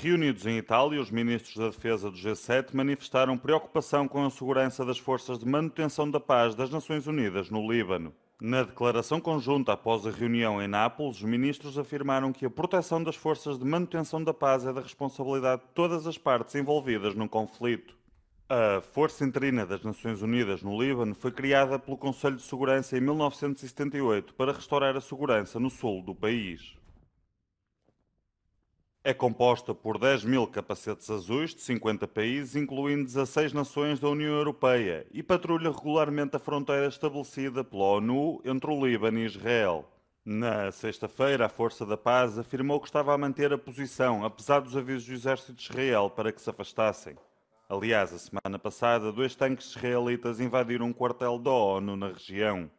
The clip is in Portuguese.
Reunidos em Itália, os ministros da Defesa do G7 manifestaram preocupação com a segurança das forças de manutenção da paz das Nações Unidas no Líbano. Na declaração conjunta após a reunião em Nápoles, os ministros afirmaram que a proteção das forças de manutenção da paz é da responsabilidade de todas as partes envolvidas no conflito. A Força Interina das Nações Unidas no Líbano foi criada pelo Conselho de Segurança em 1978 para restaurar a segurança no sul do país. É composta por 10 mil capacetes azuis de 50 países, incluindo 16 nações da União Europeia, e patrulha regularmente a fronteira estabelecida pela ONU entre o Líbano e Israel. Na sexta-feira, a Força da Paz afirmou que estava a manter a posição, apesar dos avisos do exército de Israel para que se afastassem. Aliás, a semana passada, dois tanques israelitas invadiram um quartel da ONU na região.